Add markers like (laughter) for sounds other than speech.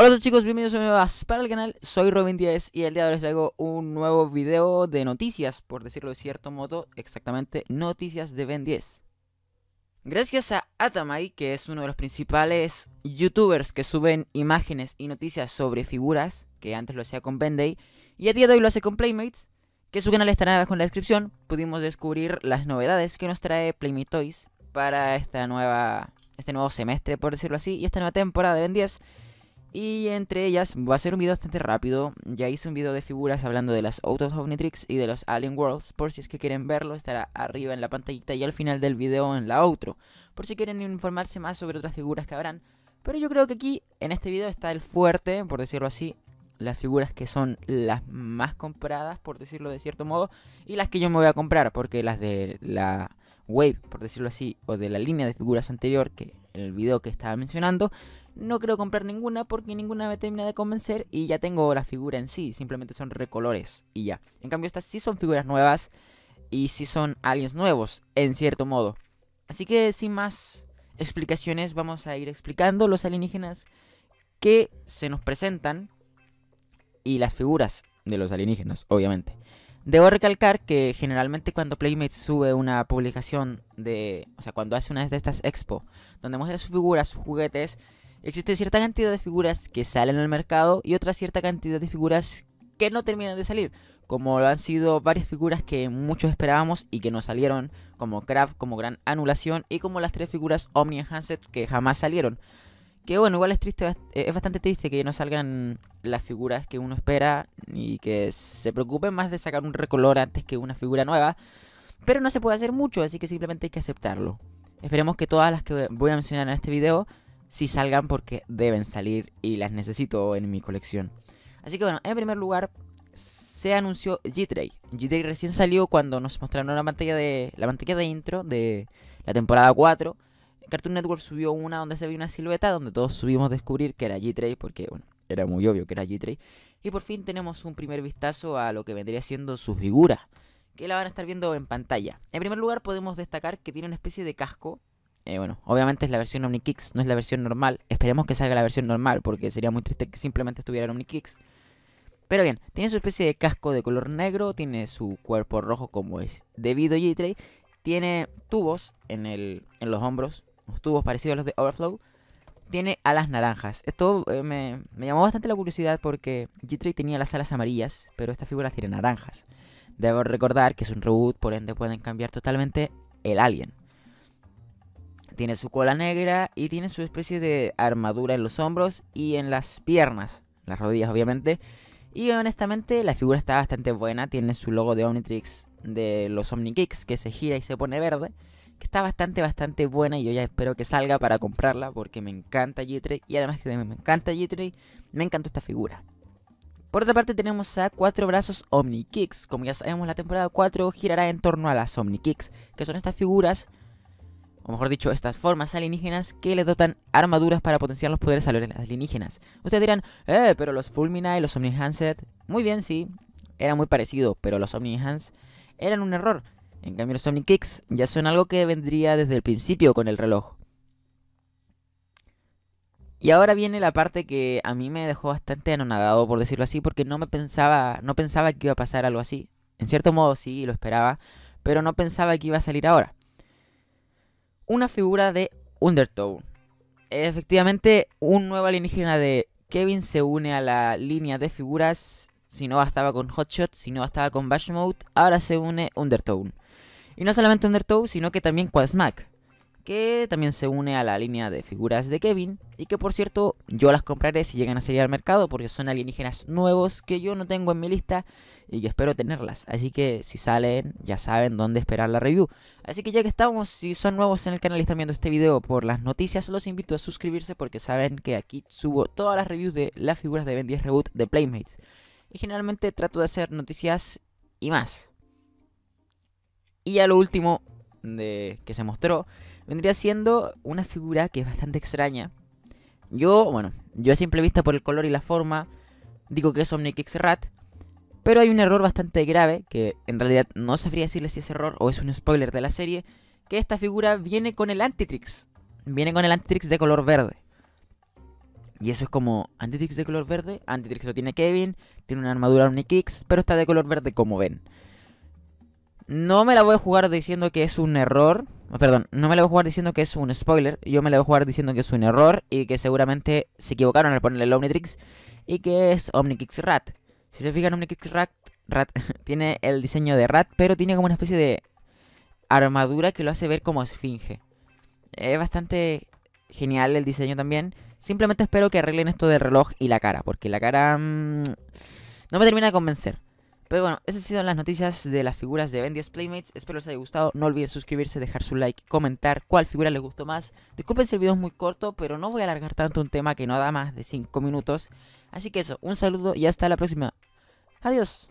Hola chicos, bienvenidos a nuevas para el canal, soy Robin 10 y el día de hoy les traigo un nuevo video de noticias, por decirlo de cierto modo, exactamente noticias de Ben 10. Gracias a Atamai, que es uno de los principales youtubers que suben imágenes y noticias sobre figuras, que antes lo hacía con Ben y a día de hoy lo hace con Playmates, que su canal estará abajo en la descripción, pudimos descubrir las novedades que nos trae Playmate Toys para esta nueva, este nuevo semestre, por decirlo así, y esta nueva temporada de Ben 10 y entre ellas, va a ser un video bastante rápido, ya hice un video de figuras hablando de las Autos Omnitrix y de los Alien Worlds, por si es que quieren verlo, estará arriba en la pantallita y al final del video en la outro, por si quieren informarse más sobre otras figuras que habrán, pero yo creo que aquí, en este video, está el fuerte, por decirlo así, las figuras que son las más compradas, por decirlo de cierto modo, y las que yo me voy a comprar, porque las de la Wave, por decirlo así, o de la línea de figuras anterior, que el video que estaba mencionando, no quiero comprar ninguna porque ninguna me termina de convencer y ya tengo la figura en sí, simplemente son recolores y ya. En cambio estas sí son figuras nuevas y sí son aliens nuevos, en cierto modo. Así que sin más explicaciones vamos a ir explicando los alienígenas que se nos presentan y las figuras de los alienígenas, obviamente. Debo recalcar que generalmente cuando Playmates sube una publicación de... O sea, cuando hace una de estas expo, donde muestra sus figuras, sus juguetes, existe cierta cantidad de figuras que salen al mercado y otra cierta cantidad de figuras que no terminan de salir. Como lo han sido varias figuras que muchos esperábamos y que no salieron, como Craft, como Gran Anulación y como las tres figuras Omni Enhanced que jamás salieron. Que bueno, igual es triste, eh, es bastante triste que no salgan las figuras que uno espera y que se preocupen más de sacar un recolor antes que una figura nueva. Pero no se puede hacer mucho, así que simplemente hay que aceptarlo. Esperemos que todas las que voy a mencionar en este video si salgan porque deben salir y las necesito en mi colección. Así que bueno, en primer lugar se anunció G-Tray. G-Tray recién salió cuando nos mostraron la pantalla de la pantalla de intro de la temporada 4. Cartoon Network subió una donde se ve una silueta donde todos subimos a descubrir que era G-Tray porque bueno, era muy obvio que era G-Tray. Y por fin tenemos un primer vistazo a lo que vendría siendo su figura, que la van a estar viendo en pantalla. En primer lugar podemos destacar que tiene una especie de casco eh, bueno, obviamente es la versión OmniKicks, no es la versión normal. Esperemos que salga la versión normal, porque sería muy triste que simplemente estuviera en OmniKicks. Pero bien, tiene su especie de casco de color negro, tiene su cuerpo rojo como es debido G-Tray, tiene tubos en, los hombros, unos tubos parecidos a los de Overflow, tiene alas naranjas. Esto eh, me, llamó bastante la curiosidad porque g tenía las alas amarillas, pero esta figura tiene naranjas. Debo recordar que es un reboot, por ende pueden cambiar totalmente el alien. Tiene su cola negra y tiene su especie de armadura en los hombros y en las piernas, las rodillas obviamente. Y honestamente la figura está bastante buena, tiene su logo de Omnitrix de los Omni-Kicks que se gira y se pone verde, que está bastante, bastante buena y yo ya espero que salga para comprarla porque me encanta g y además que me encanta g me encantó esta figura. Por otra parte tenemos a cuatro brazos OmniKix. como ya sabemos la temporada 4 girará en torno a las Omni-Kicks, que son estas figuras o mejor dicho, estas formas alienígenas que le dotan armaduras para potenciar los poderes alienígenas. Ustedes dirán, eh, pero los Fulmina y los omni Enhanced. muy bien, sí, era muy parecido, pero los Omni-Hands eran un error. En cambio, los Omni Kicks ya son algo que vendría desde el principio con el reloj. Y ahora viene la parte que a mí me dejó bastante anonadado, por decirlo así, porque no me pensaba, no pensaba que iba a pasar algo así. En cierto modo sí, lo esperaba, pero no pensaba que iba a salir ahora una figura de Undertone. Efectivamente, un nuevo alienígena de Kevin se une a la línea de figuras. Si no bastaba con Hotshot, si no bastaba con Bash Mode, ahora se une Undertone. Y no solamente Undertone, sino que también Quadsmack, que también se une a la línea de figuras de Kevin. Y que por cierto, yo las compraré si llegan a salir al mercado, porque son alienígenas nuevos que yo no tengo en mi lista y espero tenerlas. Así que si salen, ya saben dónde esperar la review. Así que ya que estamos, si son nuevos en el canal y están viendo este video por las noticias, los invito a suscribirse porque saben que aquí subo todas las reviews de las figuras de Ben 10 Reboot de Playmates. Y generalmente trato de hacer noticias y más. Y ya lo último de, que se mostró vendría siendo una figura que es bastante extraña. Yo, bueno, yo a simple vista por el color y la forma digo que es Omnikix Rat, pero hay un error bastante grave, que en realidad no sabría decirle si es error o es un spoiler de la serie, que esta figura viene con el Antitrix. Viene con el Antitrix de color verde. Y eso es como Antitrix de color verde, Antitrix lo tiene Kevin, tiene una armadura Omnikix, pero está de color verde como ven. No me la voy a jugar diciendo que es un error, perdón, no me la voy a jugar diciendo que es un spoiler, yo me la voy a jugar diciendo que es un error y que seguramente se equivocaron al ponerle el Omnitrix y que es Omnikix Rat. Si se fijan, un Rat, Rat (laughs) tiene el diseño de Rat, pero tiene como una especie de armadura que lo hace ver como esfinge. Es bastante genial el diseño también. Simplemente espero que arreglen esto de reloj y la cara, porque la cara mm, no me termina de convencer. Pero bueno, esas han sido las noticias de las figuras de 10 Playmates. Espero les haya gustado. No olviden suscribirse, dejar su like, comentar cuál figura les gustó más. Disculpen si el video es muy corto, pero no voy a alargar tanto un tema que no da más de 5 minutos. Así que eso, un saludo y hasta la próxima. Adiós.